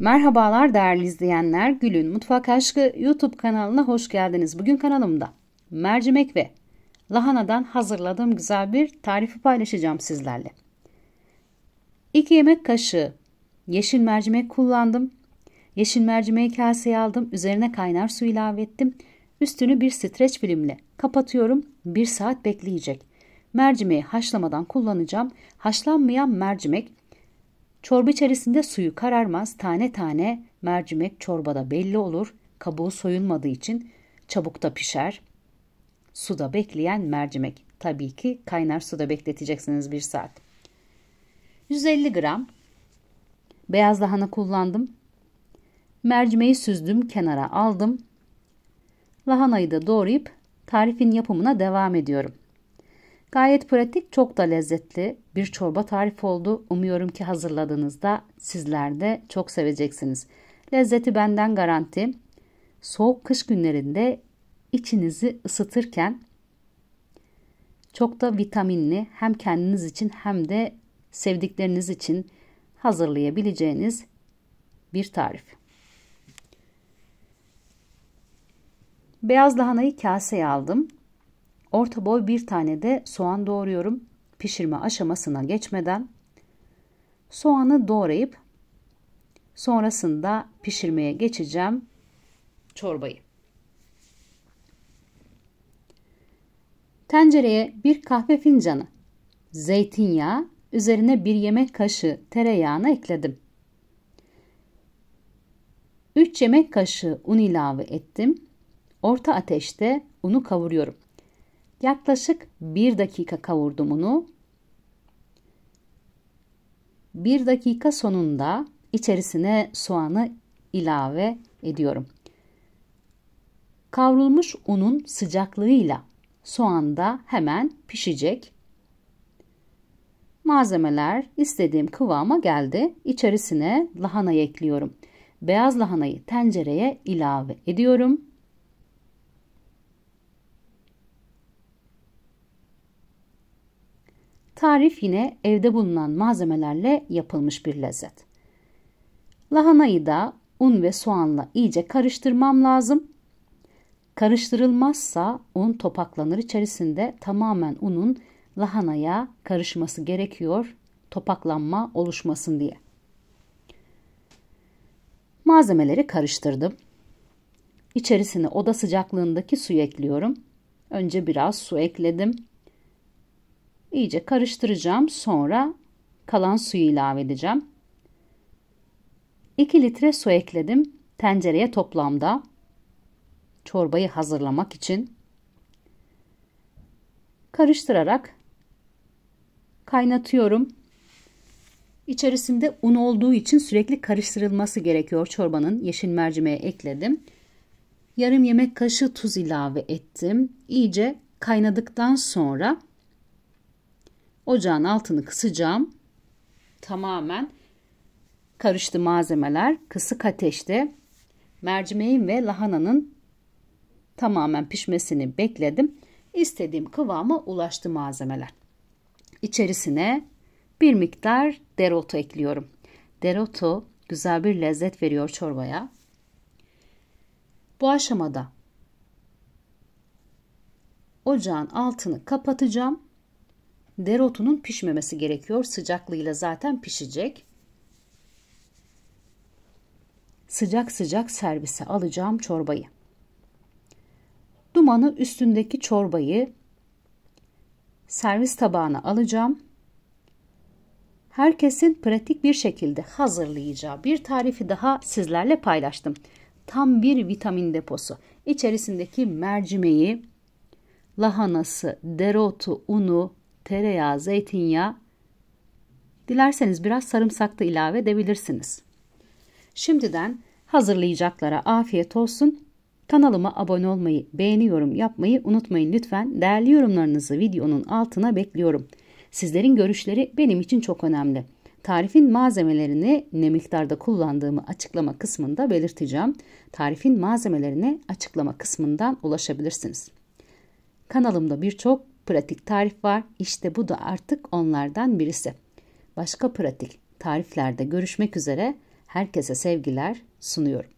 Merhabalar değerli izleyenler. Gül'ün Mutfak Aşkı YouTube kanalına hoş geldiniz. Bugün kanalımda mercimek ve lahanadan hazırladığım güzel bir tarifi paylaşacağım sizlerle. 2 yemek kaşığı yeşil mercimek kullandım. Yeşil mercimeği kaseye aldım. Üzerine kaynar su ilave ettim. Üstünü bir streç filmle kapatıyorum. 1 saat bekleyecek. Mercimeği haşlamadan kullanacağım. Haşlanmayan mercimek Çorba içerisinde suyu kararmaz, tane tane mercimek çorbada belli olur. Kabuğu soyulmadığı için çabuk da pişer. Suda bekleyen mercimek. Tabii ki kaynar suda bekleteceksiniz bir saat. 150 gram beyaz lahana kullandım. Mercimeği süzdüm, kenara aldım. Lahanayı da doğrayıp tarifin yapımına devam ediyorum. Gayet pratik, çok da lezzetli bir çorba tarifi oldu. Umuyorum ki hazırladığınızda sizler de çok seveceksiniz. Lezzeti benden garanti. Soğuk kış günlerinde içinizi ısıtırken çok da vitaminli hem kendiniz için hem de sevdikleriniz için hazırlayabileceğiniz bir tarif. Beyaz lahanayı kaseye aldım. Orta boy bir tane de soğan doğruyorum. Pişirme aşamasına geçmeden soğanı doğrayıp sonrasında pişirmeye geçeceğim çorbayı. Tencereye bir kahve fincanı zeytinyağı, üzerine bir yemek kaşığı tereyağını ekledim. 3 yemek kaşığı un ilave ettim. Orta ateşte unu kavuruyorum. Yaklaşık bir dakika kavurdum unu. Bir dakika sonunda içerisine soğanı ilave ediyorum. Kavrulmuş unun sıcaklığıyla soğan da hemen pişecek. Malzemeler istediğim kıvama geldi. İçerisine lahanayı ekliyorum. Beyaz lahanayı tencereye ilave ediyorum. Tarif yine evde bulunan malzemelerle yapılmış bir lezzet. Lahanayı da un ve soğanla iyice karıştırmam lazım. Karıştırılmazsa un topaklanır içerisinde tamamen unun lahanaya karışması gerekiyor topaklanma oluşmasın diye. Malzemeleri karıştırdım. İçerisine oda sıcaklığındaki su ekliyorum. Önce biraz su ekledim. İyice karıştıracağım. Sonra kalan suyu ilave edeceğim. 2 litre su ekledim tencereye toplamda çorbayı hazırlamak için karıştırarak kaynatıyorum. İçerisinde un olduğu için sürekli karıştırılması gerekiyor çorbanın. Yeşil mercimeğe ekledim. Yarım yemek kaşığı tuz ilave ettim. İyice kaynadıktan sonra Ocağın altını kısacağım. Tamamen karıştı malzemeler. Kısık ateşte mercimeğin ve lahananın tamamen pişmesini bekledim. İstediğim kıvama ulaştı malzemeler. İçerisine bir miktar dereotu ekliyorum. Dereotu güzel bir lezzet veriyor çorbaya. Bu aşamada ocağın altını kapatacağım Dereotunun pişmemesi gerekiyor. Sıcaklığıyla zaten pişecek. Sıcak sıcak servise alacağım çorbayı. Dumanı üstündeki çorbayı servis tabağına alacağım. Herkesin pratik bir şekilde hazırlayacağı bir tarifi daha sizlerle paylaştım. Tam bir vitamin deposu. İçerisindeki mercimeği, lahanası, dereotu, unu, tereyağı, zeytinyağı, dilerseniz biraz sarımsak da ilave edebilirsiniz. Şimdiden hazırlayacaklara afiyet olsun. Kanalıma abone olmayı, beğeni yorum yapmayı unutmayın lütfen. Değerli yorumlarınızı videonun altına bekliyorum. Sizlerin görüşleri benim için çok önemli. Tarifin malzemelerini ne miktarda kullandığımı açıklama kısmında belirteceğim. Tarifin malzemelerine açıklama kısmından ulaşabilirsiniz. Kanalımda birçok pratik tarif var. İşte bu da artık onlardan birisi. Başka pratik tariflerde görüşmek üzere herkese sevgiler sunuyorum.